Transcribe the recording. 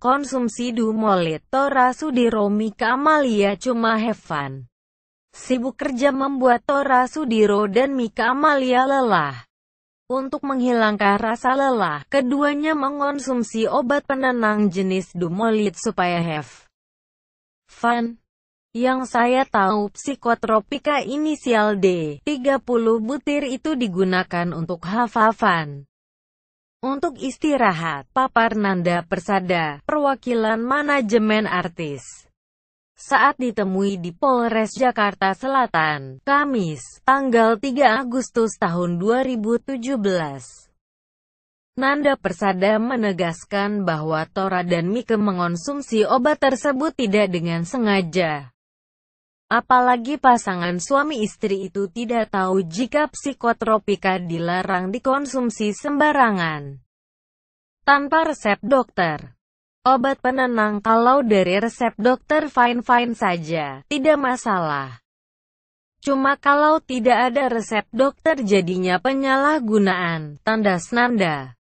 Konsumsi Dumolit Tora Sudiro Mika Amalia cuma have Sibuk kerja membuat Tora Sudiro dan Mika Amalia lelah. Untuk menghilangkan rasa lelah, keduanya mengonsumsi obat penenang jenis Dumolit supaya have fun. Yang saya tahu psikotropika inisial D, 30 butir itu digunakan untuk hafafan untuk istirahat. Papar Nanda Persada, perwakilan manajemen artis. Saat ditemui di Polres Jakarta Selatan, Kamis, tanggal 3 Agustus tahun 2017, Nanda Persada menegaskan bahwa Tora dan Mika mengonsumsi obat tersebut tidak dengan sengaja. Apalagi pasangan suami istri itu tidak tahu jika psikotropika dilarang dikonsumsi sembarangan. Tanpa resep dokter. Obat penenang kalau dari resep dokter fine-fine saja, tidak masalah. Cuma kalau tidak ada resep dokter jadinya penyalahgunaan, tanda nanda.